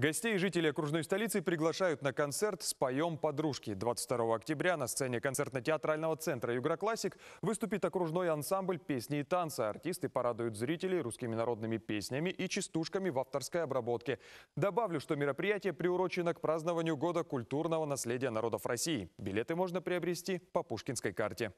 Гостей и жителей окружной столицы приглашают на концерт «Споем подружки». 22 октября на сцене концертно-театрального центра Югра Классик выступит окружной ансамбль песни и танца. Артисты порадуют зрителей русскими народными песнями и частушками в авторской обработке. Добавлю, что мероприятие приурочено к празднованию Года культурного наследия народов России. Билеты можно приобрести по пушкинской карте.